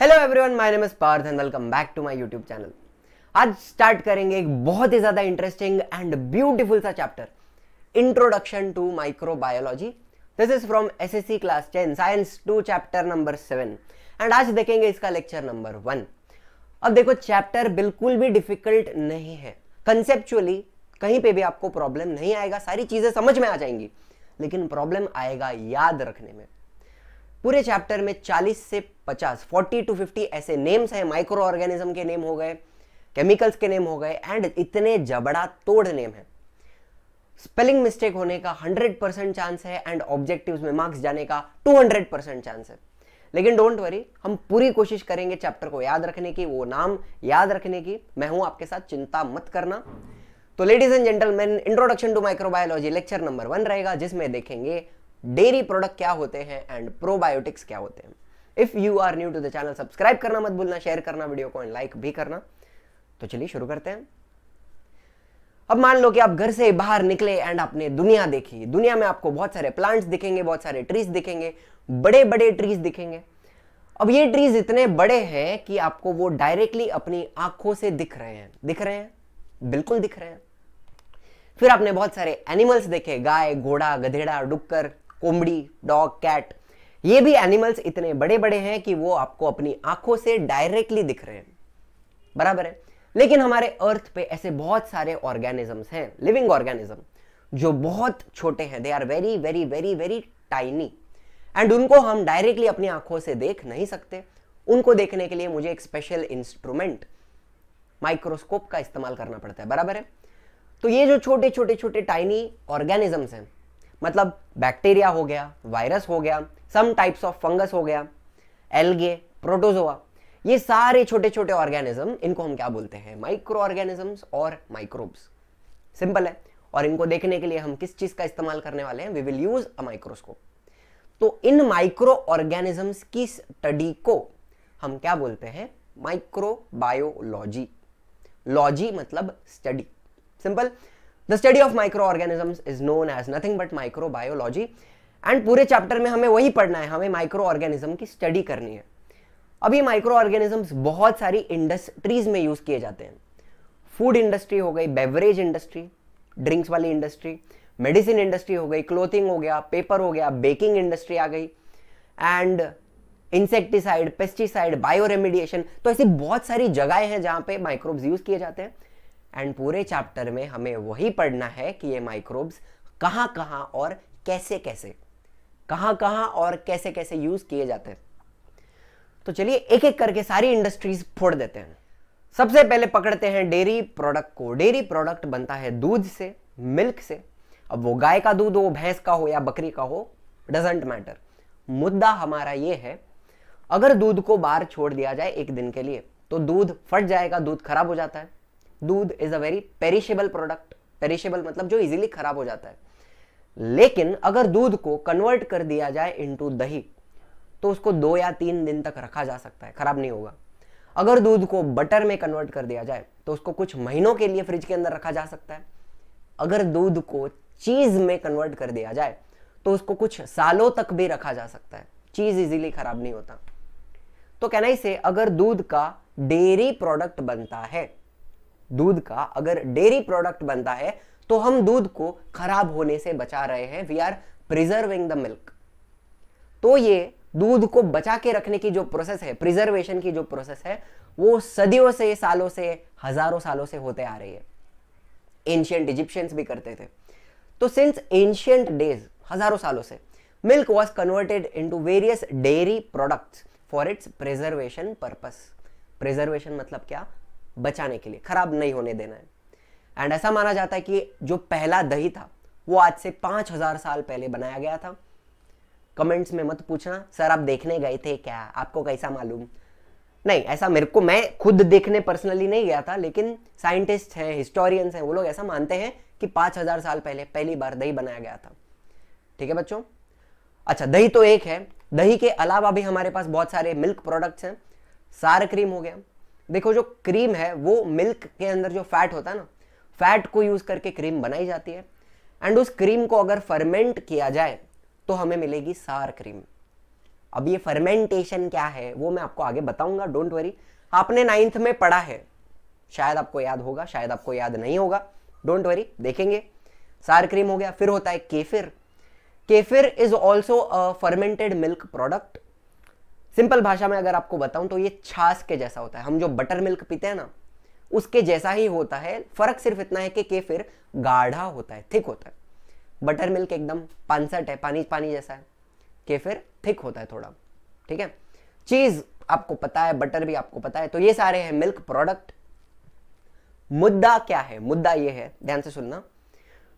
Hello everyone my name is Parth and welcome back to my YouTube channel आज start करेंगे एक बहुत ही ज़्यादा इंटरेस्टिंग एंड ब्यूटीफुल सा chapter introduction to microbiology this is from SSC class ten science two chapter number seven and आज देखेंगे इसका लेक्चर नंबर वन अब देखो चैप्टर बिल्कुल भी डिफिकल्ट नहीं है कंसेप्चुअली कहीं पे भी आपको प्रॉब्लम नहीं आएगा सारी चीज़ें समझ में आ जाएंगी लेकिन प्रॉब्लम आएगा याद रखने में पूरे चैप्टर में 40 से 50 40 टू 50 ऐसे नेम्स हैं माइक्रो ऑर्गेनिज्म के नेम हो गए केमिकल्स के नेम हो गए एंड इतने जबड़ा तोड़ नेम है स्पेलिंग मिस्टेक होने का 100 परसेंट चांस है एंड ऑब्जेक्टिव्स में मार्क्स जाने का 200 परसेंट चांस है लेकिन डोंट वरी हम पूरी कोशिश करेंगे चैप्टर को याद रखने की वो नाम याद रखने की मैं हूं आपके साथ चिंता मत करना तो ladies and gentleman introduction to microbiology lecture number one रहेगा जिसमें देखेंगे डेयरी प्रोडक्ट क्या होते हैं एंड प्रोबायोटिक्स क्या होते हैं if you are new to the channel subscribe करना मत भूलना शेयर करना वीडियो को एंड लाइक भी करना तो चलिए शुरू करते हैं अब मान लो कि आप घर से बाहर निकले एंड आपने दुनिया देखी दुनिया में आपको बहुत सारे प्लांट्स दिखेंगे बहुत सारे ट्रीज दिखेंगे बड़े बड़े ट्रीज दिखेंगे अब ये ट्रीज इतने बड़े हैं कि आपको वो डायरेक्टली अपनी आंखों से दिख रहे हैं दिख रहे हैं बिल्कुल दिख रहे हैं फिर आपने बहुत सारे एनिमल्स देखे गाय घोड़ा गधेड़ा डुक्कर कोमड़ी डॉग कैट ये भी एनिमल्स इतने बड़े बड़े हैं कि वो आपको अपनी आंखों से डायरेक्टली दिख रहे हैं बराबर है लेकिन हमारे अर्थ पे ऐसे बहुत सारे ऑर्गेनिजम्स हैं लिविंग ऑर्गेनिज्म जो बहुत छोटे हैं they are very very very very tiny and उनको हम डायरेक्टली अपनी आंखों से देख नहीं सकते उनको देखने के लिए मुझे एक स्पेशल इंस्ट्रूमेंट माइक्रोस्कोप का इस्तेमाल करना पड़ता है बराबर है तो ये जो छोटे छोटे छोटे टाइनी ऑर्गेनिजम्स हैं मतलब बैक्टीरिया हो गया वायरस हो गया सम टाइप्स ऑफ फंगस हो गया एलगे प्रोटोजोआ ये सारे छोटे छोटे ऑर्गेनिज्म इनको हम क्या बोलते हैं माइक्रो ऑर्गेनिजम्स और माइक्रोब्स सिंपल है और इनको देखने के लिए हम किस चीज का इस्तेमाल करने वाले हैं we will use a microscope तो इन माइक्रो ऑर्गेनिजम्स की स्टडी को हम क्या बोलते हैं माइक्रोबायोलॉजी लॉजी मतलब study simple the study of microorganisms is known as nothing but microbiology and पूरे चैप्टर में हमें वही पढ़ना है हमें माइक्रो ऑर्गेनिज्म की स्टडी करनी है अभी माइक्रो ऑर्गेनिजम्स बहुत सारी इंडस्ट्रीज में यूज़ किए जाते हैं फूड इंडस्ट्री हो गई बेवरेज इंडस्ट्री ड्रिंक्स वाली इंडस्ट्री मेडिसिन इंडस्ट्री हो गई क्लोथिंग हो गया पेपर हो गया बेकिंग इंडस्ट्री आ गई and insecticide pesticide bioremediation तो ऐसी बहुत सारी जगहें हैं जहां पे माइक्रोब्स यूज़ किए जाते हैं एंड पूरे चैप्टर में हमें वही पढ़ना है कि ये माइक्रोब्स कहाँ कहाँ और कैसे कैसे कहाँ कहाँ और कैसे कैसे यूज़ किए जाते हैं तो चलिए एक एक करके सारी इंडस्ट्रीज फोड़ देते हैं सबसे पहले पकड़ते हैं डेयरी प्रोडक्ट को डेयरी प्रोडक्ट बनता है दूध से मिल्क से अब वो गाय का दूध हो भैंस का हो या बकरी का हो डजेंट मैटर मुद्दा हमारा ये है अगर दूध को बाहर छोड़ दिया जाए एक दिन के लिए तो दूध फट जाएगा दूध खराब हो जाता है दूध is a very perishable product perishable मतलब जो इजीली खराब हो जाता है लेकिन अगर दूध को कन्वर्ट कर दिया जाए इनटू दही तो उसको दो या तीन दिन तक रखा जा सकता है खराब नहीं होगा अगर दूध को बटर में कन्वर्ट कर दिया जाए तो उसको कुछ महीनों के लिए फ्रिज के अंदर रखा जा सकता है अगर दूध को चीज में कन्वर्ट कर दिया जाए तो उसको कुछ सालों तक भी रखा जा सकता है चीज इजीली खराब नहीं होता तो कहना ही से अगर दूध का डेयरी प्रोडक्ट बनता है दूध का अगर डेयरी प्रोडक्ट बनता है तो हम दूध को खराब होने से बचा रहे हैं we are preserving the milk तो ये दूध को बचा के रखने की जो प्रोसेस है प्रिजर्वेशन की जो प्रोसेस है वो सदियों से सालों से हजारों सालों से होते आ रही है एंशियंट इजिप्शियंस भी करते थे तो सिंस एंशियंट डेज हजारों सालों से milk was converted into various dairy product for its preservation purpose preservation मतलब क्या बचाने के लिए खराब नहीं होने देना है एंड ऐसा माना जाता है कि जो पहला दही था वो आज से पांच हज़ार साल पहले बनाया गया था कमेंट्स में मत पूछना सर आप देखने गए थे क्या आपको कैसा मालूम नहीं ऐसा मेरे को मैं खुद देखने पर्सनली नहीं गया था लेकिन साइंटिस्ट हैं हिस्टोरियंस हैं वो लोग ऐसा मानते हैं कि पांच हज़ार साल पहले पहली बार दही बनाया गया था ठीक है बच्चों अच्छा दही तो एक है दही के अलावा भी हमारे पास बहुत सारे मिल्क प्रोडक्ट्स हैं सार क्रीम हो गया देखो जो क्रीम है वो मिल्क के अंदर जो फैट होता है ना फैट को यूज़ करके क्रीम बनाई जाती है एंड उस क्रीम को अगर फर्मेंट किया जाए तो हमें मिलेगी सार क्रीम अब ये फर्मेंटेशन क्या है वो मैं आपको आगे बताऊंगा डोंट वरी आपने नाइन्थ में पढ़ा है शायद आपको याद होगा शायद आपको याद नहीं होगा डोंट वरी देखेंगे सार क्रीम हो गया फिर होता है kefir kefir is also fermented milk product simple भाषा में अगर आपको बताऊं तो ये छास के जैसा होता है हम जो बटर मिल्क पीते हैं ना उसके जैसा ही होता है फर्क सिर्फ इतना है कि के फिर गाढ़ा होता है थिक होता है बटर मिल्क एकदम पानसट है पानी पानी जैसा है के फिर थिक होता है थोड़ा ठीक है चीज आपको पता है बटर भी आपको पता है तो ये सारे हैं मिल्क प्रोडक्ट मुद्दा क्या है मुद्दा ये है ध्यान से सुनना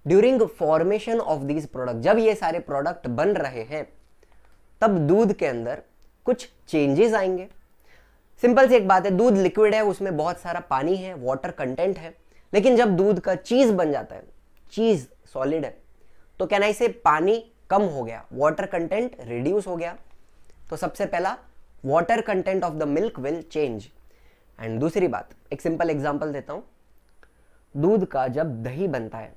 during formation of these product जब ये सारे प्रोडक्ट बन रहे हैं तब दूध के अंदर कुछ चेंजेस आएंगे सिंपल सी एक बात है दूध लिक्विड है उसमें बहुत सारा पानी है वाटर कंटेंट है लेकिन जब दूध का चीज़ बन जाता है चीज़ सॉलिड है तो कैन आई से पानी कम हो गया वाटर कंटेंट रिड्यूस हो गया तो सबसे पहला water content of the milk will change and दूसरी बात एक सिंपल एग्जाम्पल देता हूं दूध का जब दही बनता है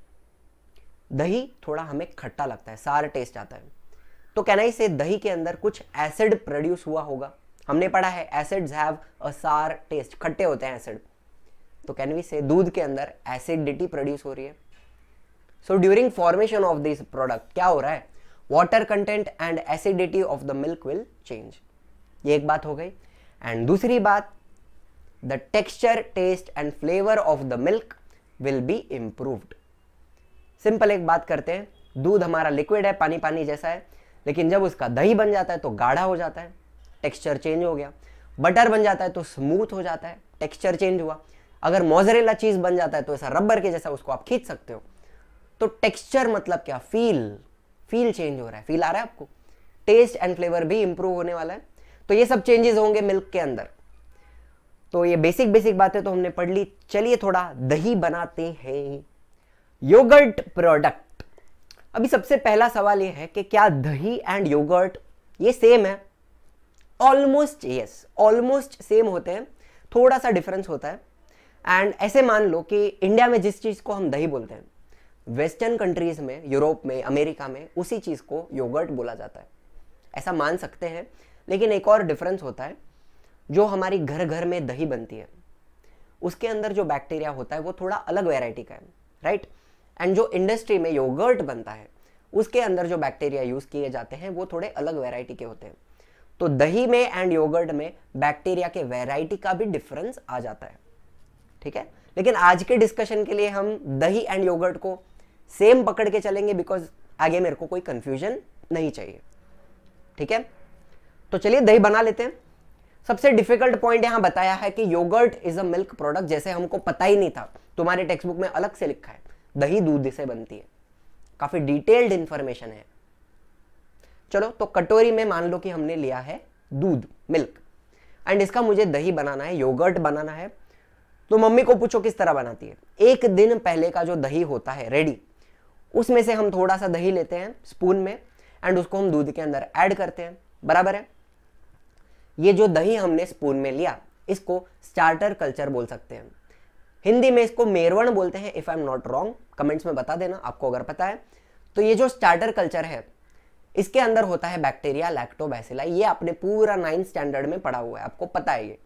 दही थोड़ा हमें खट्टा लगता है सार टेस्ट आता है तो कैन आई से दही के अंदर कुछ एसिड प्रोड्यूस हुआ होगा हमने पढ़ा है एसिड्स हैव अ सार टेस्ट खट्टे होते हैं एसिड तो कैन वी से दूध के अंदर एसिडिटी प्रोड्यूस हो रही है so during formation of this product क्या हो रहा है water content and acidity of the milk will change ये एक बात हो गई एंड दूसरी बात the texture taste and flavour of the milk will be improved simple एक बात करते हैं दूध हमारा लिक्विड है पानी पानी जैसा है लेकिन जब उसका दही बन जाता है तो गाढ़ा हो जाता है टेक्सचर चेंज हो गया बटर बन जाता है तो स्मूथ हो जाता है टेक्सचर चेंज हुआ अगर मोजरेला चीज़ बन जाता है तो ऐसा रबर के जैसा उसको आप खींच सकते हो तो टेक्सचर मतलब क्या फील फील चेंज हो रहा है फील आ रहा है आपको टेस्ट एंड फ्लेवर भी इंप्रूव होने वाला है तो ये सब चेंजेस होंगे मिल्क के अंदर तो ये बेसिक बेसिक बातें तो हमने पढ़ ली चलिए थोड़ा दही बनाते हैं योगर्ट प्रोडक्ट अभी सबसे पहला सवाल ये है कि क्या दही एंड योगर्ट ये सेम है ऑलमोस्ट यस ऑलमोस्ट सेम होते हैं थोड़ा सा डिफरेंस होता है एंड ऐसे मान लो कि इंडिया में जिस चीज़ को हम दही बोलते हैं वेस्टर्न कंट्रीज़ में यूरोप में अमेरिका में उसी चीज़ को योगर्ट बोला जाता है ऐसा मान सकते हैं लेकिन एक और डिफरेंस होता है जो हमारी घर घर में दही बनती है उसके अंदर जो बैक्टीरिया होता है वो थोड़ा अलग वेराइटी का है राइट right? एंड जो इंडस्ट्री में योगर्ट बनता है उसके अंदर जो बैक्टीरिया यूज़ किए जाते हैं वो थोड़े अलग वेराइटी के होते हैं तो दही में एंड योगर्ट में बैक्टीरिया के वेराइटी का भी डिफरेंस आ जाता है ठीक है लेकिन आज के डिस्कशन के लिए हम दही एंड योगर्ट को सेम पकड़ के चलेंगे बिकॉज आगे मेरे को कोई कंफ्यूजन नहीं चाहिए ठीक है तो चलिए दही बना लेते हैं सबसे डिफिकल्ट पॉइंट यहां बताया है कि yoghurt is a milk product जैसे हमको पता ही नहीं था तुम्हारे टेक्स्ट बुक में अलग से लिखा है दही दूध से बनती है काफ़ी डिटेल्ड इंफॉर्मेशन है चलो तो कटोरी में मान लो कि हमने लिया है दूध मिल्क एंड इसका मुझे दही बनाना है योगर्ट बनाना है तो मम्मी को पूछो किस तरह बनाती है एक दिन पहले का जो दही होता है रेडी उसमें से हम थोड़ा सा दही लेते हैं स्पून में एंड उसको हम दूध के अंदर ऐड करते हैं बराबर है ये जो दही हमने स्पून में लिया इसको स्टार्टर कल्चर बोल सकते हैं हिंदी में इसको मेरवण बोलते हैं if I am not wrong comments में बता देना आपको अगर पता है तो ये जो स्टार्टर कल्चर है इसके अंदर होता है बैक्टीरिया लैक्टोबैसिलाई ये आपने पूरा नाइन्थ स्टैंडर्ड में पढ़ा हुआ है आपको पता है ये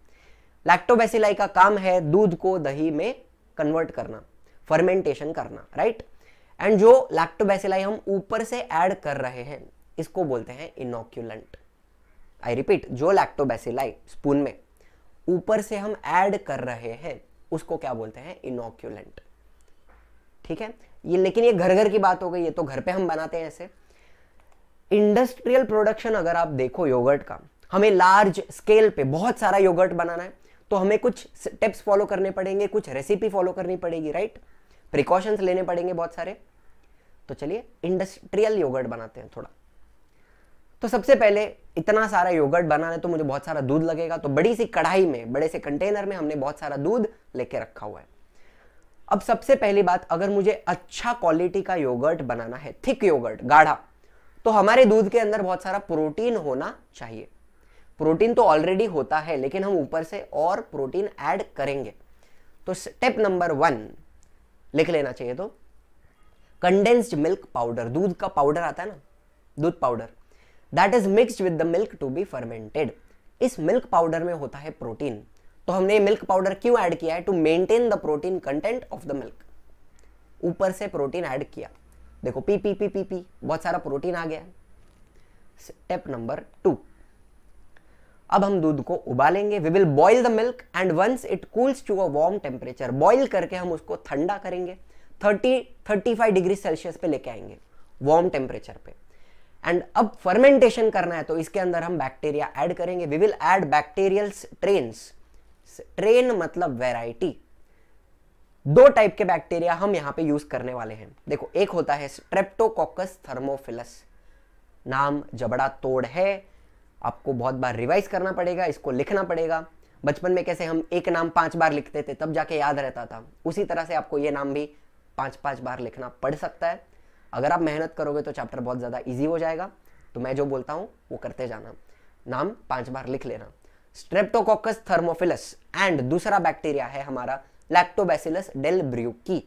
लैक्टोबैसिलाई का काम है दूध को दही में कन्वर्ट करना फर्मेंटेशन करना राइट एंड जो लैक्टोबैसिलाई हम ऊपर से ऐड कर रहे हैं इसको बोलते हैं इनोक्यूलेंट आई रिपीट जो लैक्टोबैसिलाई स्पून में ऊपर से हम ऐड कर रहे हैं उसको क्या बोलते हैं इनोक्यूलेंट ठीक है ये लेकिन ये घर घर की बात हो गई ये तो घर पे हम बनाते हैं ऐसे इंडस्ट्रियल प्रोडक्शन अगर आप देखो योगर्ट का हमें लार्ज स्केल पे बहुत सारा योगर्ट बनाना है तो हमें कुछ स्टेप्स फॉलो करने पड़ेंगे कुछ रेसिपी फॉलो करनी पड़ेगी राइट प्रिकॉशंस लेने पड़ेंगे बहुत सारे तो चलिए इंडस्ट्रियल योगर्ट बनाते हैं थोड़ा तो सबसे पहले इतना सारा योगर्ट बनाना है तो मुझे बहुत सारा दूध लगेगा तो बड़ी सी कढ़ाई में बड़े से कंटेनर में हमने बहुत सारा दूध लेके रखा हुआ है अब सबसे पहली बात अगर मुझे अच्छा क्वालिटी का योगर्ट बनाना है थिक योगर्ट गाढ़ा तो हमारे दूध के अंदर बहुत सारा प्रोटीन होना चाहिए प्रोटीन तो ऑलरेडी होता है लेकिन हम ऊपर से और प्रोटीन ऐड करेंगे तो स्टेप नंबर वन लिख लेना चाहिए तो कंडेंस्ड मिल्क पाउडर दूध का पाउडर आता है ना दूध powder that is mixed with the milk to be fermented इस मिल्क पाउडर में होता है प्रोटीन तो हमने मिल्क पाउडर क्यों ऐड किया है to maintain the protein content of the milk ऊपर से प्रोटीन ऐड किया देखो पी पी पी पी पी बहुत सारा प्रोटीन आ गया स्टेप नंबर टू अब हम दूध को उबालेंगे we will boil the milk and once it cools to a warm temperature boil करके हम उसको ठंडा करेंगे 30 35 डिग्री सेल्सियस पे लेके आएंगे वार्म टेम्परेचर पे एंड अब फर्मेंटेशन करना है तो इसके अंदर हम बैक्टीरिया ऐड करेंगे we will add bacterial strain strain मतलब वेराइटी दो टाइप के बैक्टीरिया हम यहां पे यूज करने वाले हैं देखो एक होता है स्ट्रेप्टोकॉकस थर्मोफिलस नाम जबड़ा तोड़ है आपको बहुत बार रिवाइज करना पड़ेगा इसको लिखना पड़ेगा बचपन में कैसे हम एक नाम पांच बार लिखते थे तब जाके याद रहता था उसी तरह से आपको यह नाम भी पांच पांच बार लिखना पड़ सकता है अगर आप मेहनत करोगे तो चैप्टर बहुत ज़्यादा ईजी हो जाएगा तो मैं जो बोलता हूँ वो करते जाना नाम पांच बार लिख लेना स्ट्रेप्टोकोकस थर्मोफिलस एंड दूसरा बैक्टीरिया है हमारा लैक्टोबैसिलस डेल ब्रियूकी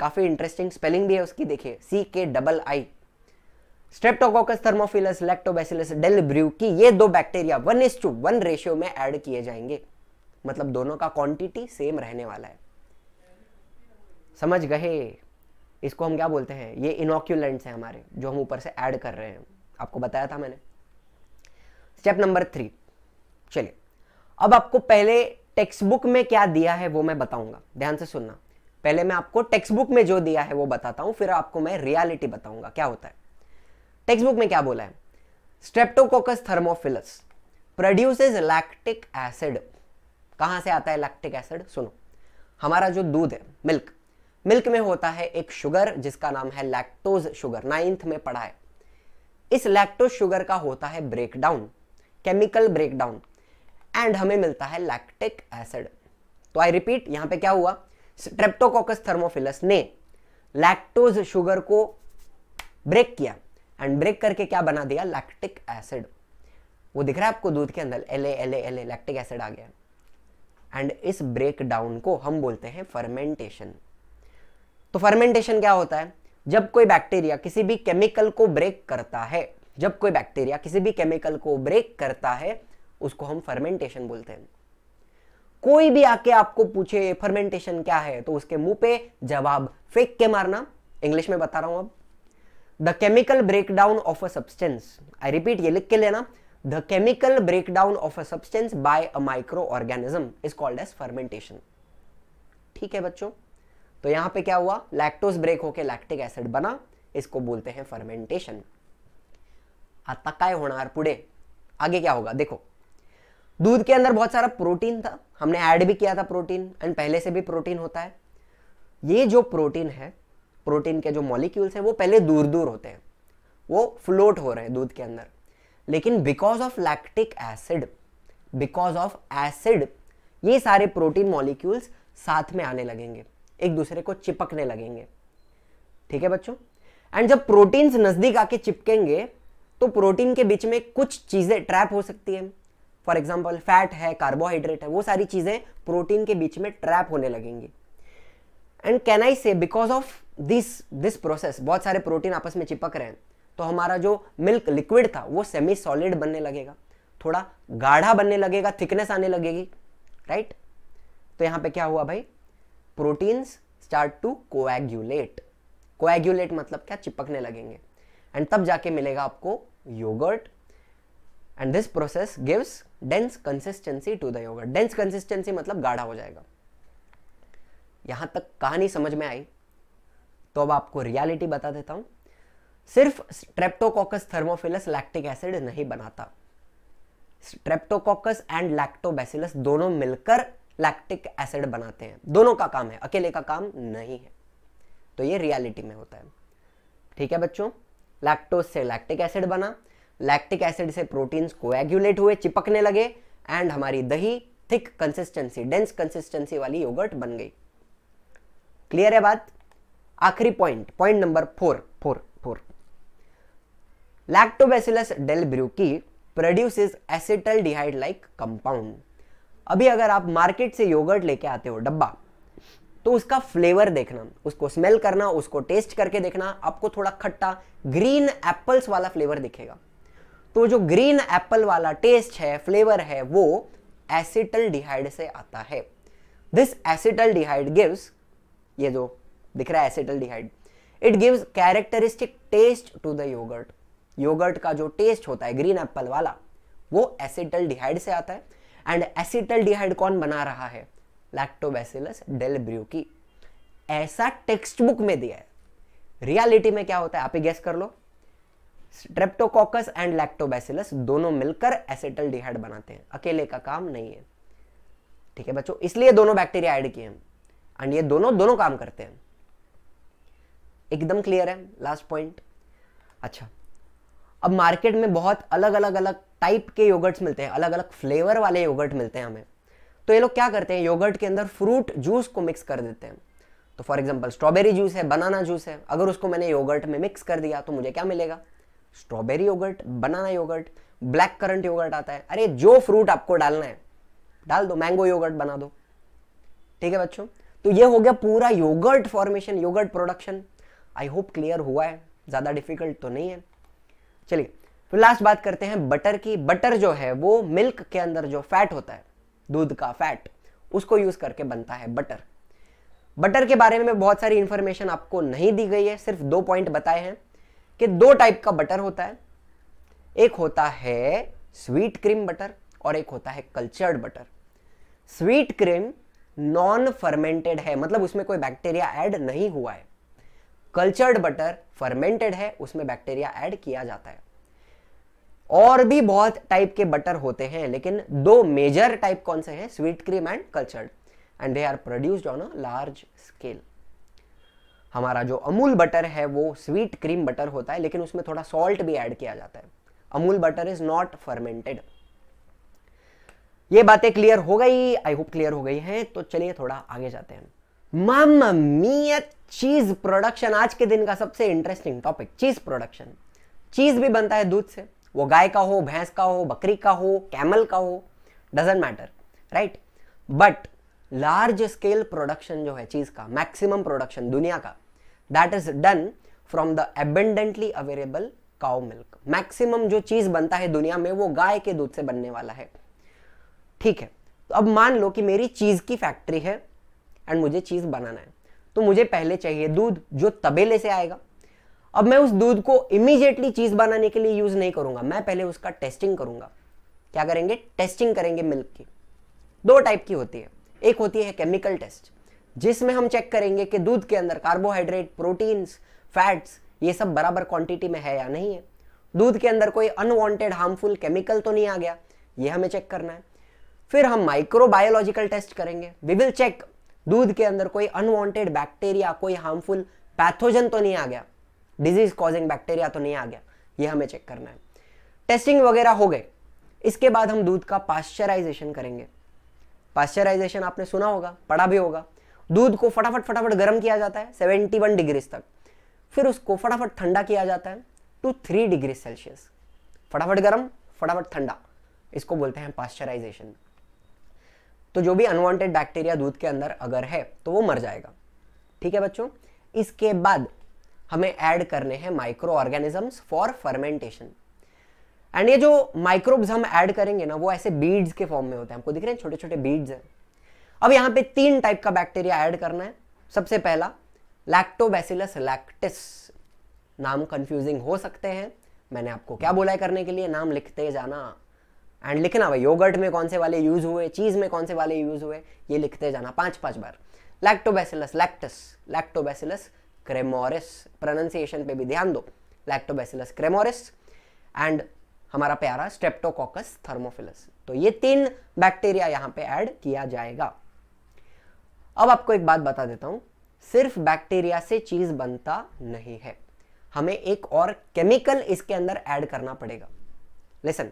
काफ़ी इंटरेस्टिंग स्पेलिंग भी है उसकी देखिए सी के double I streptococcus thermophilus lactobacillus डेल की ये दो bacteria one is to one ratio में ऐड किए जाएंगे मतलब दोनों का क्वांटिटी सेम रहने वाला है समझ गए इसको हम क्या बोलते हैं ये इनोक्यूलेंट्स हैं हमारे जो हम ऊपर से ऐड कर रहे हैं आपको बताया था मैंने स्टेप नंबर थ्री चलिए अब आपको पहले टेक्स्ट बुक में क्या दिया है वो मैं बताऊंगा ध्यान से सुनना पहले मैं आपको टेक्स्ट बुक में जो दिया है वो बताता हूं फिर आपको मैं रियलिटी बताऊंगा क्या होता है टेक्स्ट बुक में क्या बोला है streptococcus thermophilus produces lactic acid कहां से आता है लैक्टिक एसिड सुनो हमारा जो दूध है मिल्क मिल्क में होता है एक शुगर जिसका नाम है लैक्टोज शुगर नाइन्थ में पढ़ा है इस लैक्टोज शुगर का होता है ब्रेकडाउन केमिकल ब्रेकडाउन एंड हमें मिलता है लैक्टिक एसिड तो आई रिपीट यहां पे क्या हुआ स्ट्रेप्टोकोकस थर्मोफिलस ने लैक्टोज शुगर को ब्रेक किया एंड ब्रेक करके क्या बना दिया लैक्टिक एसिड वो दिख रहा है आपको दूध के अंदर L L L lactic acid आ गया एंड इस ब्रेकडाउन को हम बोलते हैं फर्मेंटेशन तो फर्मेंटेशन क्या होता है जब कोई बैक्टीरिया किसी भी केमिकल को ब्रेक करता है जब कोई बैक्टीरिया किसी भी केमिकल को ब्रेक करता है उसको हम फर्मेंटेशन बोलते हैं कोई भी आके आपको पूछे फर्मेंटेशन क्या है तो उसके मुंह पे जवाब फेंक के मारना इंग्लिश में बता रहा हूं अब the chemical breakdown of a substance I repeat ये लिख के लेना the chemical breakdown of a substance by a microorganism is called as fermentation ठीक है बच्चों तो यहां पे क्या हुआ लैक्टोज ब्रेक होके लैक्टिक एसिड बना इसको बोलते हैं फर्मेंटेशन आता काय होणार आगे क्या होगा देखो दूध के अंदर बहुत सारा प्रोटीन था हमने ऐड भी किया था प्रोटीन एंड पहले से भी प्रोटीन होता है ये जो प्रोटीन है प्रोटीन के जो मॉलिक्यूल्स हैं वो पहले दूर दूर होते हैं वो फ्लोट हो रहे हैं दूध के अंदर लेकिन because of lactic acid because of acid ये सारे प्रोटीन मॉलिक्यूल्स साथ में आने लगेंगे एक दूसरे को चिपकने लगेंगे ठीक है बच्चों एंड जब प्रोटीन नज़दीक आके चिपकेंगे तो प्रोटीन के बीच में कुछ चीज़ें ट्रैप हो सकती है फॉर एग्जाम्पल फैट है कार्बोहाइड्रेट है वो सारी चीज़ें प्रोटीन के बीच में ट्रैप होने लगेंगी and can I say because of this this process बहुत सारे प्रोटीन आपस में चिपक रहे हैं तो हमारा जो मिल्क लिक्विड था वो सेमी सॉलिड बनने लगेगा थोड़ा गाढ़ा बनने लगेगा थिकनेस आने लगेगी राइट right? तो यहां पे क्या हुआ भाई proteins start to coagulate coagulate मतलब क्या चिपकने लगेंगे एंड तब जाके मिलेगा आपको yoghurt and this process gives dense consistency to the yoghurt dense consistency मतलब गाढ़ा हो जाएगा यहां तक कहानी समझ में आई तो अब आपको रियलिटी बता देता हूं सिर्फ स्ट्रेप्टोकोकस थर्मोफिलस लैक्टिक एसिड नहीं बनाता स्ट्रेप्टोकोकस एंड लैक्टोबैसिलस दोनों मिलकर लैक्टिक एसिड बनाते हैं दोनों का काम है अकेले का काम नहीं है तो ये रियलिटी में होता है ठीक है बच्चों लैक्टोज से लैक्टिक एसिड बना लैक्टिक एसिड से प्रोटीन्स कोएगुलेट हुए चिपकने लगे एंड हमारी दही थिक कंसिस्टेंसी डेंस कंसिस्टेंसी वाली योगर्ट बन गई क्लियर है बात आखिरी point point number four four four lactobacillus lactobacillus की produce acetaldehyde like compound अभी अगर आप मार्केट से योगर्ट लेके आते हो डब्बा तो उसका फ्लेवर देखना उसको स्मेल करना उसको टेस्ट करके देखना आपको थोड़ा खट्टा ग्रीन एप्पल्स वाला फ्लेवर दिखेगा तो जो ग्रीन एप्पल वाला टेस्ट है फ्लेवर है वो एसिटल डिहाइड से आता है दिस एसिटल डिहाइड गिव्स ये जो दिख रहा है acetaldehyde it gives characteristic taste to the yoghurt yoghurt का जो टेस्ट होता है ग्रीन एप्पल वाला वो एसिटल डिहाइड से आता है एंड एसिटल डिहाइड कौन बना रहा है लैक्टोबैसिलस की ऐसा टेक्स्ट बुक में दिया है रियलिटी में क्या होता है आप ही गैस कर लो स्ट्रेप्टोकोकस एंड लैक्टोबैसिलस दोनों मिलकर एसिटल डिहाइड बनाते हैं अकेले का काम नहीं है ठीक है बच्चों इसलिए दोनों बैक्टीरिया ऐड किए हैं एंड ये दोनों दोनों काम करते हैं एकदम क्लियर है लास्ट पॉइंट अच्छा अब मार्केट में बहुत अलग अलग अलग टाइप के योगर्ट्स मिलते हैं अलग अलग फ्लेवर वाले योगर्ट मिलते हैं हमें तो ये लोग क्या करते हैं योगर्ट के अंदर फ्रूट जूस को मिक्स कर देते हैं तो फॉर एग्जाम्पल स्ट्रॉबेरी जूस है बनाना जूस है अगर उसको मैंने योगर्ट में मिक्स कर दिया तो मुझे क्या मिलेगा strawberry yoghurt banana yoghurt black currant yoghurt आता है अरे जो फ्रूट आपको डालना है डाल दो मैंगो योगर्ट बना दो ठीक है बच्चों तो ये हो गया पूरा yoghurt formation yoghurt production I hope clear हुआ है ज़्यादा डिफिकल्ट तो नहीं है चलिए तो लास्ट बात करते हैं बटर की बटर जो है वो मिल्क के अंदर जो फैट होता है दूध का फैट उसको यूज करके बनता है बटर बटर के बारे में बहुत सारी इंफॉर्मेशन आपको नहीं दी गई है सिर्फ दो पॉइंट बताए हैं कि दो टाइप का बटर होता है एक होता है स्वीट क्रीम बटर और एक होता है cultured butter sweet cream non fermented है मतलब उसमें कोई बैक्टीरिया ऐड नहीं हुआ है कल्चर्ड बटर फर्मेंटेड है उसमें बैक्टीरिया ऐड किया जाता है और भी बहुत टाइप के बटर होते हैं लेकिन दो मेजर टाइप कौन से हैं sweet cream and cultured and they are produced on a large scale हमारा जो अमूल बटर है वो स्वीट क्रीम बटर होता है लेकिन उसमें थोड़ा सॉल्ट भी ऐड किया जाता है Amul butter is not fermented ये बातें क्लियर हो गई आई होप क्लियर हो गई हैं तो चलिए थोड़ा आगे जाते हैं मामा चीज प्रोडक्शन आज के दिन का सबसे इंटरेस्टिंग टॉपिक चीज प्रोडक्शन चीज भी बनता है दूध से वो गाय का हो भैंस का हो बकरी का हो कैमल का हो doesn't matter right but large scale production जो है चीज का मैक्सिमम प्रोडक्शन दुनिया का that is done from the abundantly available cow milk maximum जो चीज बनता है दुनिया में वो गाय के दूध से बनने वाला है ठीक है तो अब मान लो कि मेरी चीज की फैक्ट्री है एंड मुझे चीज़ बनाना है तो मुझे पहले चाहिए दूध जो तबेले से आएगा अब मैं उस दूध को इमीजिएटली चीज़ बनाने के लिए यूज़ नहीं करूंगा मैं पहले उसका टेस्टिंग करूंगा क्या करेंगे टेस्टिंग करेंगे मिल्क की दो टाइप की होती है एक होती है केमिकल टेस्ट जिसमें हम चेक करेंगे कि दूध के अंदर कार्बोहाइड्रेट प्रोटीन्स फैट्स ये सब बराबर क्वांटिटी में है या नहीं है दूध के अंदर कोई अनवांटेड हार्मफुल केमिकल तो नहीं आ गया ये हमें चेक करना है फिर हम माइक्रोबायोलॉजिकल टेस्ट करेंगे वी विल चेक दूध के अंदर कोई अनवांटेड बैक्टीरिया कोई हार्मफुल पैथोजन तो नहीं आ गया डिजीज कॉजिंग बैक्टीरिया तो नहीं आ गया ये हमें चेक करना है टेस्टिंग वगैरह हो गए इसके बाद हम दूध का पाश्चराइजेशन करेंगे पाश्चराइजेशन आपने सुना होगा पढ़ा भी होगा दूध को फटाफट फटाफट गर्म किया जाता है 71 डिग्रीज तक फिर उसको फटाफट ठंडा किया जाता है टू थ्री डिग्री सेल्सियस फटाफट गर्म फटाफट ठंडा इसको बोलते हैं पाश्चराइजेशन तो जो भी अनवांटेड बैक्टीरिया दूध के अंदर अगर है तो वो मर जाएगा ठीक है बच्चों इसके बाद हमें ऐड करने हैं micro organisms for fermentation and ये जो माइक्रोब्स हम ऐड करेंगे ना वो ऐसे बीड्स के फॉर्म में होते हैं आपको दिख रहे हैं छोटे छोटे बीड्स हैं अब यहाँ पे तीन टाइप का बैक्टीरिया ऐड करना है सबसे पहला लैक्टोबैसिलस लैक्टिस नाम कंफ्यूजिंग हो सकते हैं मैंने आपको क्या बोला है करने के लिए नाम लिखते जाना एंड लिखना भाई योगर्ट में कौन से वाले यूज़ हुए चीज़ में कौन से वाले यूज़ हुए ये लिखते जाना पांच पांच बार lactobacillus lactis lactobacillus cremoris pronunciation पे भी ध्यान दो लैक्टोबैसिलस क्रेमोरिस एंड हमारा प्यारा स्ट्रेप्टोकोकस थर्मोफिलस तो ये तीन बैक्टीरिया यहां पे ऐड किया जाएगा अब आपको एक बात बता देता हूं सिर्फ बैक्टीरिया से चीज़ बनता नहीं है हमें एक और केमिकल इसके अंदर ऐड करना पड़ेगा लेसन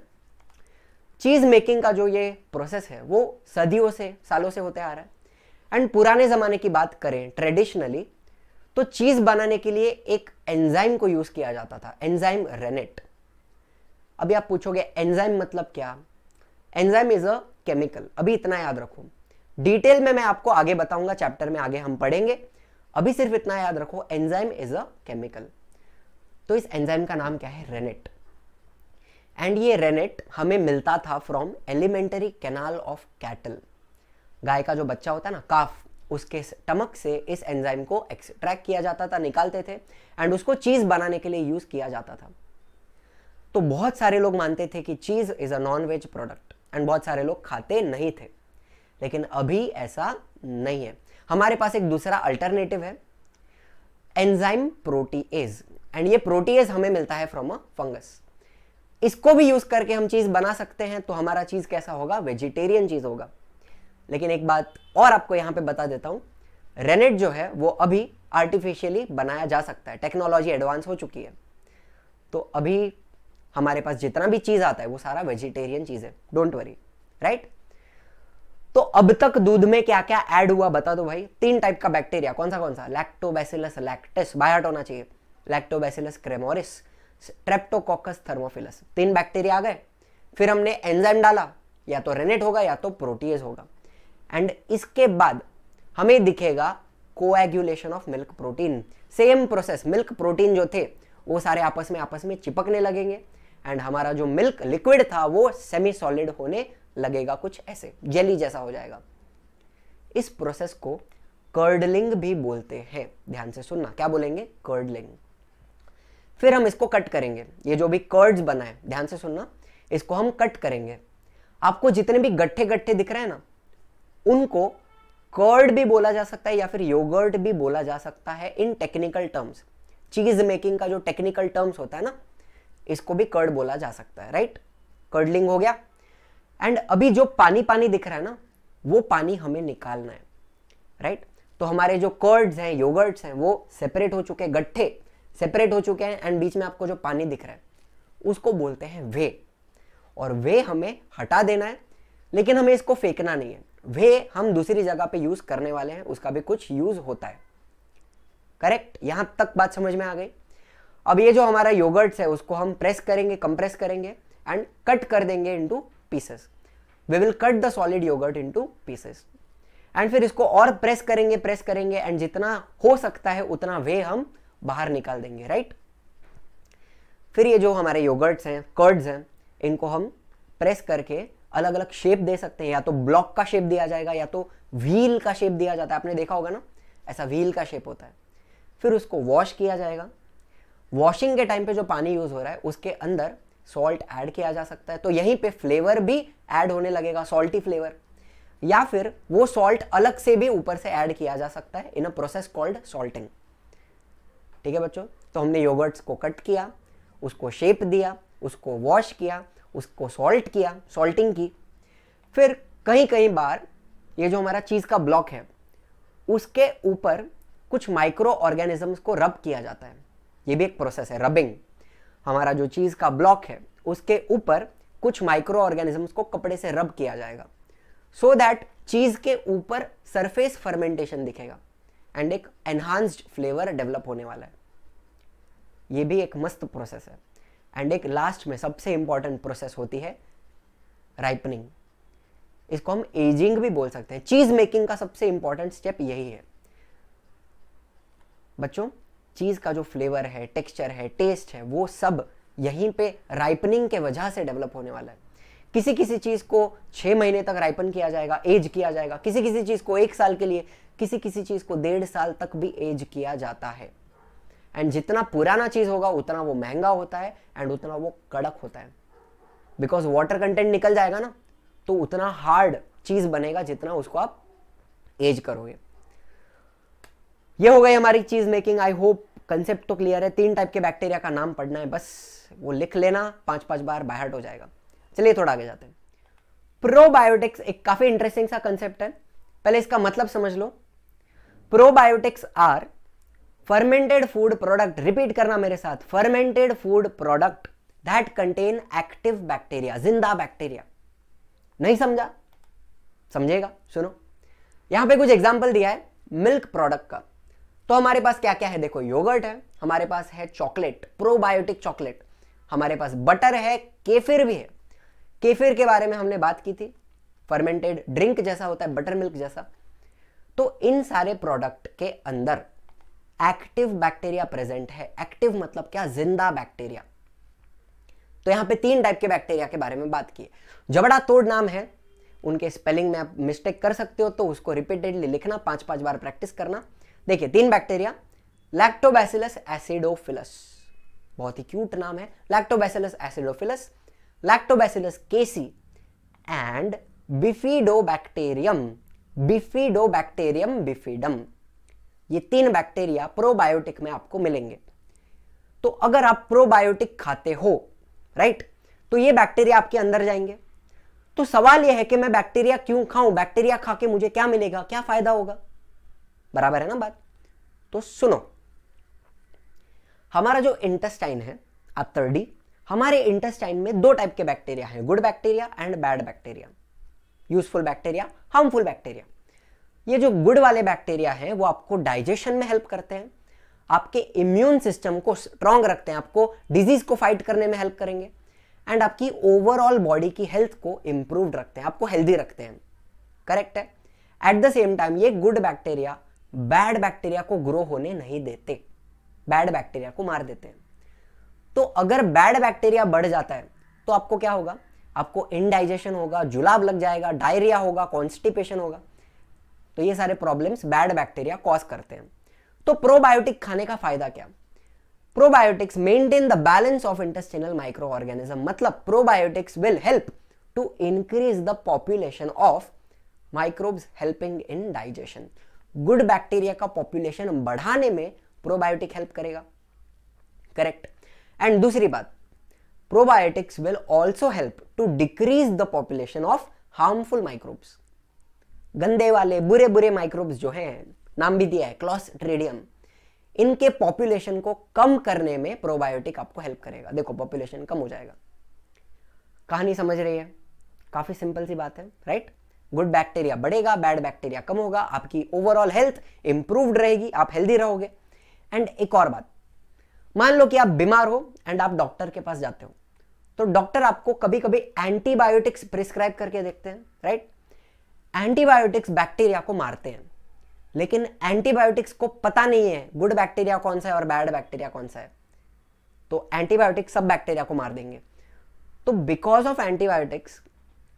चीज़ मेकिंग का जो ये प्रोसेस है वो सदियों से सालों से होते आ रहा है एंड पुराने ज़माने की बात करें ट्रेडिशनली तो चीज़ बनाने के लिए एक एंजाइम को यूज़ किया जाता था एंजाइम रेनेट अभी आप पूछोगे एंजाइम मतलब क्या एंजाइम इज़ अ केमिकल अभी इतना याद रखो डिटेल में मैं आपको आगे बताऊंगा चैप्टर में आगे हम पढ़ेंगे अभी सिर्फ इतना याद रखो एंजाइम इज अ केमिकल तो इस एंजाइम का नाम क्या है रेनेट एंड ये रेनेट हमें मिलता था from alimentary canal of cattle गाय का जो बच्चा होता है ना काफ उसके टमक से इस एंजाइम को एक्सट्रैक्ट किया जाता था निकालते थे एंड उसको चीज़ बनाने के लिए यूज़ किया जाता था तो बहुत सारे लोग मानते थे कि cheese is a non veg product and बहुत सारे लोग खाते नहीं थे लेकिन अभी ऐसा नहीं है हमारे पास एक दूसरा अल्टरनेटिव है एंजाइम प्रोटीएज एंड ये प्रोटीएज हमें मिलता है फ्रॉम अ फंगस इसको भी यूज करके हम चीज बना सकते हैं तो हमारा चीज कैसा होगा वेजिटेरियन चीज होगा लेकिन एक बात और आपको यहां पे बता देता हूं रेनेट जो है वो अभी आर्टिफिशियली बनाया जा सकता है टेक्नोलॉजी एडवांस हो चुकी है तो अभी हमारे पास जितना भी चीज़ आता है वो सारा वेजिटेरियन चीज़ है डोंट वरी राइट तो अब तक दूध में क्या क्या ऐड हुआ बता दो भाई तीन टाइप का बैक्टीरिया कौन सा कौन सा लैक्टोबैसिलस लैक्टिस बाय होना चाहिए लैक्टोबैसिलस क्रेमोरिस स्ट्रेप्टोकॉकस थर्मोफिलस तीन बैक्टीरिया आ गए फिर हमने एंजाइम डाला या तो रेनेट होगा या तो प्रोटीज होगा एंड इसके बाद हमें दिखेगा coagulation of milk protein same process milk protein जो थे वो सारे आपस में आपस में चिपकने लगेंगे एंड हमारा जो मिल्क लिक्विड था वो सेमी सॉलिड होने लगेगा कुछ ऐसे जेली जैसा हो जाएगा इस प्रोसेस को कर्डलिंग भी बोलते हैं ध्यान से सुनना क्या बोलेंगे कर्डलिंग फिर हम इसको कट करेंगे ये जो भी कर्ड्स बना है ध्यान से सुनना इसको हम कट करेंगे आपको जितने भी गट्ठे गट्ठे दिख रहे हैं ना उनको कर्ड भी बोला जा सकता है या फिर योगर्ट भी बोला जा सकता है in technical terms cheese making का जो टेक्निकल टर्म्स होता है ना इसको भी कर्ड बोला जा सकता है राइट कर्डलिंग हो गया एंड अभी जो पानी पानी दिख रहा है ना वो पानी हमें निकालना है राइट तो हमारे जो कर्ड्स हैं योगर्ट्स हैं वो सेपरेट हो चुके गट्ठे सेपरेट हो चुके हैं एंड बीच में आपको जो पानी दिख रहा है उसको बोलते हैं वे और वे हमें हटा देना है लेकिन हमें इसको फेंकना नहीं है वे हम दूसरी जगह पे यूज करने वाले हैं उसका भी कुछ यूज होता है करेक्ट यहां तक बात समझ में आ गई अब ये जो हमारा योगर्ट्स है उसको हम प्रेस करेंगे कंप्रेस करेंगे एंड कट कर देंगे into pieces we will cut the solid yogurt into pieces and फिर इसको और प्रेस करेंगे प्रेस करेंगे एंड जितना हो सकता है उतना वे हम बाहर निकाल देंगे राइट फिर ये जो हमारे योगर्ट्स हैं कर्ड्स हैं इनको हम प्रेस करके अलग अलग शेप दे सकते हैं या तो ब्लॉक का शेप दिया जाएगा या तो व्हील का शेप दिया जाता है आपने देखा होगा ना ऐसा व्हील का शेप होता है फिर उसको वॉश किया जाएगा वॉशिंग के टाइम पे जो पानी यूज़ हो रहा है उसके अंदर सॉल्ट ऐड किया जा सकता है तो यहीं पे फ्लेवर भी ऐड होने लगेगा सॉल्टी फ्लेवर या फिर वो सॉल्ट अलग से भी ऊपर से ऐड किया जा सकता है in a process called salting ठीक है बच्चों तो हमने योगर्ट्स को कट किया उसको शेप दिया उसको वॉश किया उसको सॉल्ट किया सॉल्टिंग की फिर कहीं कहीं बार ये जो हमारा चीज़ का ब्लॉक है उसके ऊपर कुछ माइक्रो ऑर्गेनिजम्स को रब किया जाता है ये भी एक प्रोसेस है रबिंग हमारा जो चीज़ का ब्लॉक है उसके ऊपर कुछ माइक्रो ऑर्गेनिजम्स को कपड़े से रब किया जाएगा सो so दैट चीज़ के ऊपर सरफेस फर्मेंटेशन दिखेगा एंड एक एनहांस्ड फ्लेवर डेवलप होने वाला है ये भी एक मस्त प्रोसेस है एंड एक लास्ट में सबसे इंपॉर्टेंट प्रोसेस होती है राइपनिंग इसको हम एजिंग भी बोल सकते हैं चीज़ मेकिंग का सबसे इंपॉर्टेंट स्टेप यही है बच्चों चीज़ का जो फ्लेवर है टेक्सचर है टेस्ट है वो सब यहीं पे राइपनिंग के वजह से डेवलप होने वाला है किसी किसी चीज़ को छह महीने तक राइपन किया जाएगा एज किया जाएगा किसी किसी चीज़ को एक साल के लिए किसी किसी चीज़ को डेढ़ साल तक भी एज किया जाता है एंड जितना पुराना चीज़ होगा उतना वो महंगा होता है एंड उतना वो कड़क होता है बिकॉज वाटर कंटेंट निकल जाएगा ना तो उतना हार्ड चीज़ बनेगा जितना उसको आप एज करोगे ये हो गई हमारी cheese making I hope concept तो क्लियर है तीन टाइप के बैक्टीरिया का नाम पढ़ना है बस वो लिख लेना पांच पांच बार बाहर हो जाएगा चलिए थोड़ा आगे जाते हैं प्रोबायोटिक्स एक काफ़ी इंटरेस्टिंग सा कंसेप्ट है पहले इसका मतलब समझ लो probiotics are fermented food product repeat करना मेरे साथ fermented food product that contain active bacteria जिंदा बैक्टीरिया नहीं समझा समझेगा सुनो यहां पे कुछ एग्जांपल दिया है मिल्क प्रोडक्ट का तो हमारे पास क्या क्या है देखो योगर्ट है हमारे पास है चॉकलेट प्रोबायोटिक चॉकलेट हमारे पास बटर है केफिर भी है केफिर के बारे में हमने बात की थी फर्मेंटेड ड्रिंक जैसा होता है बटर मिल्क जैसा तो इन सारे प्रोडक्ट के अंदर एक्टिव बैक्टीरिया प्रेजेंट है एक्टिव मतलब क्या जिंदा बैक्टीरिया तो यहां पे तीन टाइप के बैक्टीरिया के बारे में बात की जबड़ा तोड़ नाम है उनके स्पेलिंग में आप मिस्टेक कर सकते हो तो उसको रिपीटेडली लिखना पांच पांच बार प्रैक्टिस करना देखिए तीन बैक्टीरिया लैक्टोबैसिलस एसिडोफिलस बहुत ही क्यूट नाम है lactobacillus acidophilus lactobacillus casei and bifidobacterium bifidobacterium bifidum ये तीन बैक्टीरिया प्रोबायोटिक में आपको मिलेंगे तो अगर आप प्रोबायोटिक खाते हो राइट तो ये बैक्टीरिया आपके अंदर जाएंगे तो सवाल यह है कि मैं बैक्टीरिया क्यों खाऊं बैक्टीरिया खा के मुझे क्या मिलेगा क्या फायदा होगा बराबर है ना बात तो सुनो हमारा जो इंटेस्टाइन है आर्थर हमारे इंटेस्टाइन में दो टाइप के बैक्टीरिया हैं good bacteria and bad bacteria useful bacteria harmful bacteria ये जो गुड वाले बैक्टीरिया है वो आपको डाइजेशन में हेल्प करते हैं आपके इम्यून सिस्टम को स्ट्रांग रखते हैं आपको डिजीज को फाइट करने में हेल्प करेंगे एंड आपकी ओवरऑल बॉडी की हेल्थ को इंप्रूव रखते हैं आपको हेल्दी रखते हैं करेक्ट है एट द सेम टाइम ये गुड बैक्टीरिया बैड बैक्टीरिया को ग्रो होने नहीं देते बैड बैक्टीरिया को मार देते हैं तो अगर बैड बैक्टीरिया बढ़ जाता है तो आपको क्या होगा आपको इनडाइजेशन होगा जुलाब लग जाएगा डायरिया होगा कॉन्स्टिपेशन होगा तो ये सारे प्रॉब्लम्स बैड बैक्टीरिया कॉज करते हैं तो प्रोबायोटिक खाने का फायदा क्या probiotics maintain the balance of intestinal micro organism मतलब probiotics will help to increase the population of microbes helping in digestion good bacteria का पॉपुलेशन बढ़ाने में प्रोबायोटिक हेल्प करेगा करेक्ट एंड दूसरी बात probiotics will also help to decrease the population of harmful microbes. गंदे वाले बुरे बुरे माइक्रोब्स जो हैं नाम भी दिया है क्लॉस ट्रेडियम इनके पॉपुलेशन को कम करने में प्रोबायोटिक आपको हेल्प करेगा देखो पॉपुलेशन कम हो जाएगा कहानी समझ रही है काफ़ी सिंपल सी बात है राइट गुड बैक्टीरिया बढ़ेगा बैड बैक्टीरिया कम होगा आपकी ओवरऑल हेल्थ इंप्रूव्ड रहेगी आप हेल्दी रहोगे एंड एक और बात मान लो कि आप बीमार हो एंड आप डॉक्टर के पास जाते हो तो डॉक्टर आपको कभी कभी एंटीबायोटिक्स प्रिस्क्राइब करके देखते हैं राइट एंटीबायोटिक्स बैक्टीरिया को मारते हैं लेकिन एंटीबायोटिक्स को पता नहीं है गुड बैक्टीरिया कौन सा है और बैड बैक्टीरिया कौन सा है तो एंटीबायोटिक्स सब बैक्टीरिया को मार देंगे तो because of antibiotics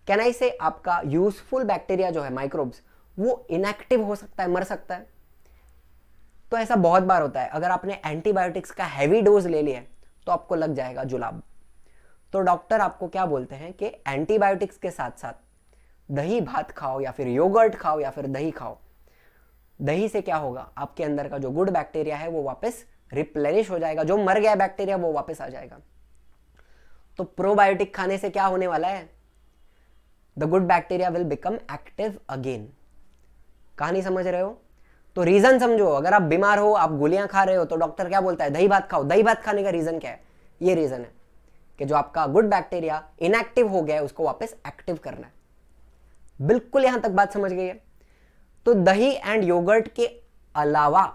can I say आपका यूजफुल बैक्टीरिया जो है माइक्रोब्स वो इनएक्टिव हो सकता है मर सकता है तो ऐसा बहुत बार होता है अगर आपने एंटीबायोटिक्स का हैवी डोज ले लिया है तो आपको लग जाएगा जुलाब तो डॉक्टर आपको क्या बोलते हैं कि एंटीबायोटिक्स के साथ साथ दही भात खाओ या फिर योगर्ट खाओ या फिर दही खाओ दही से क्या होगा आपके अंदर का जो गुड बैक्टीरिया है वो वापस रिप्लेनिश हो जाएगा जो मर गया बैक्टीरिया वो वापस आ जाएगा तो प्रोबायोटिक खाने से क्या होने वाला है the good bacteria will become active again कहानी समझ रहे हो तो रीजन समझो अगर आप बीमार हो आप गोलियां खा रहे हो तो डॉक्टर क्या बोलता है दही भात खाओ दही भात खाने का रीजन क्या है ये रीजन है कि जो आपका गुड बैक्टीरिया इनएक्टिव हो गया है उसको वापस एक्टिव करना है बिल्कुल यहां तक बात समझ गई है तो दही एंड योगर्ट के अलावा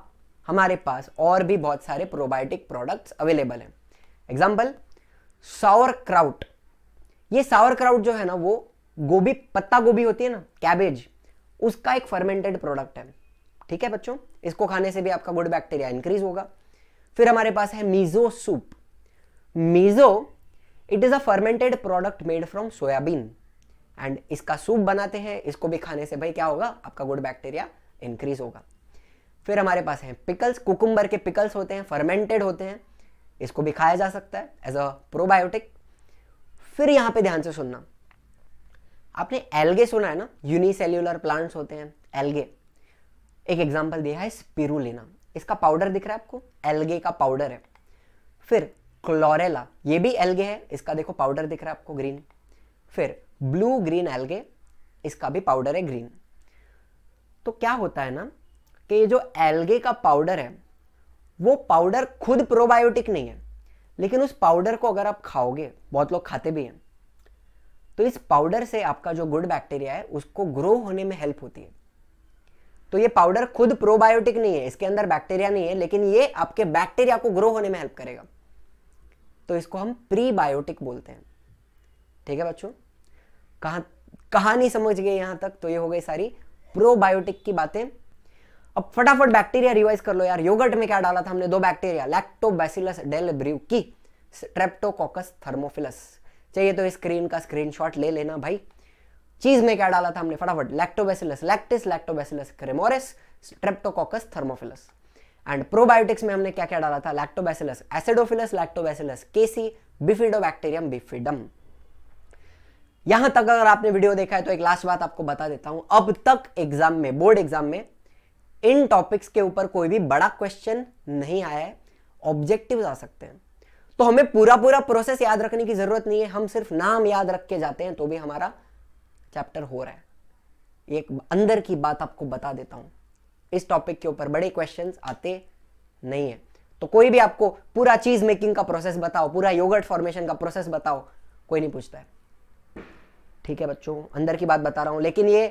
हमारे पास और भी बहुत सारे प्रोबायोटिक प्रोडक्ट्स अवेलेबल हैं एग्जाम्पल सावर क्राउट ये सावर क्राउट जो है ना वो गोभी पत्ता गोभी होती है ना कैबेज उसका एक फर्मेंटेड प्रोडक्ट है ठीक है बच्चों इसको खाने से भी आपका गुड बैक्टीरिया इंक्रीज होगा फिर हमारे पास है miso soup miso it is a fermented product made from soybean and इसका सूप बनाते हैं इसको भी खाने से भाई क्या होगा आपका गुड बैक्टीरिया इंक्रीज होगा फिर हमारे पास है पिकल्स कुकुम्बर के पिकल्स होते हैं फर्मेंटेड होते हैं इसको भी खाया जा सकता है एज अ प्रोबायोटिक फिर यहाँ पे ध्यान से सुनना आपने एल्गे सुना है ना यूनिसेल्यूलर प्लांट्स होते हैं एल्गे एक एग्जाम्पल दिया है स्पिरुलिना इसका पाउडर दिख रहा है आपको एल्गे का पाउडर है फिर क्लोरेला ये भी एल्गे है इसका देखो पाउडर दिख रहा है आपको ग्रीन फिर ब्लू ग्रीन एल्गे इसका भी पाउडर है ग्रीन तो क्या होता है ना कि ये जो एल्गे का पाउडर है वो पाउडर खुद प्रोबायोटिक नहीं है लेकिन उस पाउडर को अगर आप खाओगे बहुत लोग खाते भी हैं तो इस पाउडर से आपका जो गुड बैक्टीरिया है उसको ग्रो होने में हेल्प होती है तो ये पाउडर खुद प्रोबायोटिक नहीं है इसके अंदर बैक्टीरिया नहीं है लेकिन ये आपके बैक्टीरिया को ग्रो होने में हेल्प करेगा तो इसको हम प्रीबायोटिक बोलते हैं ठीक है बच्चों कहा कहानी समझ गए यहां तक तो ये हो गई सारी प्रोबायोटिक की बातें अब फटाफट बैक्टीरिया रिवाइज कर लो यार योगर्ट में क्या डाला था हमने दो बैक्टीरिया लैक्टोबैसिलस डेल ब्रिव की ट्रेप्टोकॉकस थर्मोफिलस चाहिए तो स्क्रीन का स्क्रीनशॉट ले लेना भाई चीज में क्या डाला था हमने फटाफट lactobacillus lactis lactobacillus cremoris streptococcus thermophilus and probiotics में हमने क्या क्या डाला था lactobacillus acidophilus lactobacillus casei bacterium bifidum यहां तक अगर आपने वीडियो देखा है तो एक लास्ट बात आपको बता देता हूं अब तक एग्जाम में बोर्ड एग्जाम में इन टॉपिक्स के ऊपर कोई भी बड़ा क्वेश्चन नहीं आया है ऑब्जेक्टिव आ सकते हैं तो हमें पूरा पूरा प्रोसेस याद रखने की जरूरत नहीं है हम सिर्फ नाम याद रख के जाते हैं तो भी हमारा चैप्टर हो रहा है एक अंदर की बात आपको बता देता हूं इस टॉपिक के ऊपर बड़े क्वेश्चन आते नहीं है तो कोई भी आपको पूरा चीज मेकिंग का प्रोसेस बताओ पूरा योगर्ट फॉर्मेशन का प्रोसेस बताओ कोई नहीं पूछता है ठीक है बच्चों अंदर की बात बता रहा हूं लेकिन ये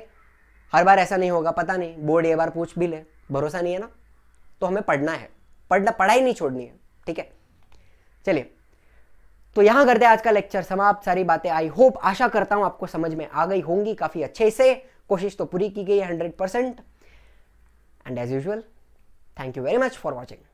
हर बार ऐसा नहीं होगा पता नहीं बोर्ड ये बार पूछ भी ले भरोसा नहीं है ना तो हमें पढ़ना है पढ़ना पढ़ाई नहीं छोड़नी है ठीक है चलिए तो यहां करते हैं आज का लेक्चर समाप्त सारी बातें आई होप आशा करता हूं आपको समझ में आ गई होंगी काफ़ी अच्छे से कोशिश तो पूरी की गई है hundred percent and as usual thank you very much for watching